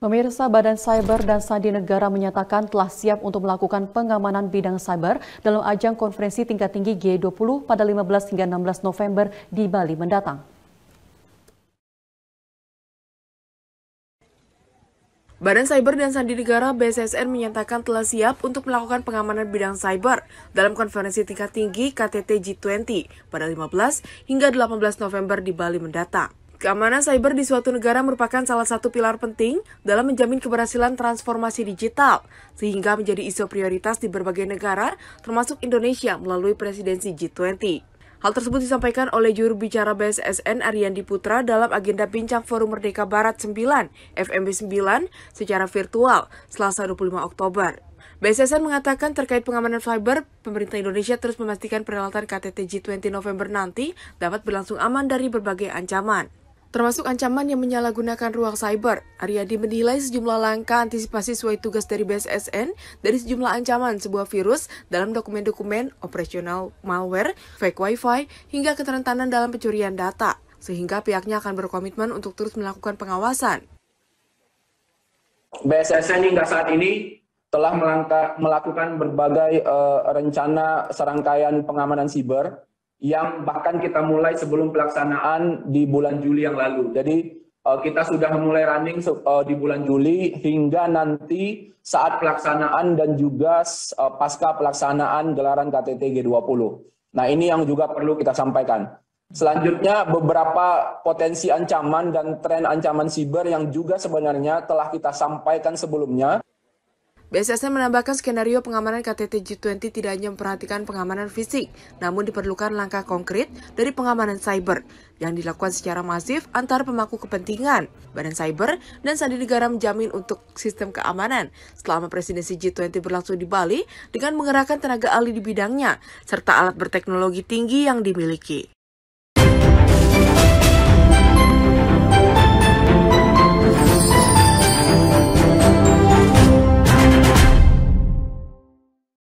Pemirsa Badan Cyber dan Sandi Negara menyatakan telah siap untuk melakukan pengamanan bidang cyber dalam ajang konferensi tingkat tinggi G20 pada 15 hingga 16 November di Bali mendatang. Badan Cyber dan Sandi Negara BSSN menyatakan telah siap untuk melakukan pengamanan bidang cyber dalam konferensi tingkat tinggi KTT G20 pada 15 hingga 18 November di Bali mendatang. Keamanan cyber di suatu negara merupakan salah satu pilar penting dalam menjamin keberhasilan transformasi digital, sehingga menjadi isu prioritas di berbagai negara, termasuk Indonesia melalui presidensi G20. Hal tersebut disampaikan oleh juru bicara BSSN Ariandi Putra dalam agenda Bincang Forum Merdeka Barat 9, FMB 9, secara virtual, Selasa 25 Oktober. BSSN mengatakan terkait pengamanan fiber, pemerintah Indonesia terus memastikan peralatan KTT G20 November nanti dapat berlangsung aman dari berbagai ancaman termasuk ancaman yang menyalahgunakan ruang cyber. Aryadi menilai sejumlah langkah antisipasi sesuai tugas dari BSSN dari sejumlah ancaman sebuah virus dalam dokumen-dokumen operasional malware, fake wifi, hingga keterentanan dalam pencurian data, sehingga pihaknya akan berkomitmen untuk terus melakukan pengawasan. BSSN hingga saat ini telah melakukan berbagai uh, rencana serangkaian pengamanan siber yang bahkan kita mulai sebelum pelaksanaan di bulan Juli yang lalu. Jadi eh, kita sudah mulai running eh, di bulan Juli hingga nanti saat pelaksanaan dan juga eh, pasca pelaksanaan gelaran KTT G20. Nah ini yang juga perlu kita sampaikan. Selanjutnya beberapa potensi ancaman dan tren ancaman siber yang juga sebenarnya telah kita sampaikan sebelumnya BSSN menambahkan skenario pengamanan KTT G20 tidak hanya memperhatikan pengamanan fisik, namun diperlukan langkah konkret dari pengamanan cyber yang dilakukan secara masif antara pemangku kepentingan, Badan Cyber, dan Sandi Negara menjamin untuk sistem keamanan selama presidensi G20 berlangsung di Bali dengan mengerahkan tenaga ahli di bidangnya, serta alat berteknologi tinggi yang dimiliki.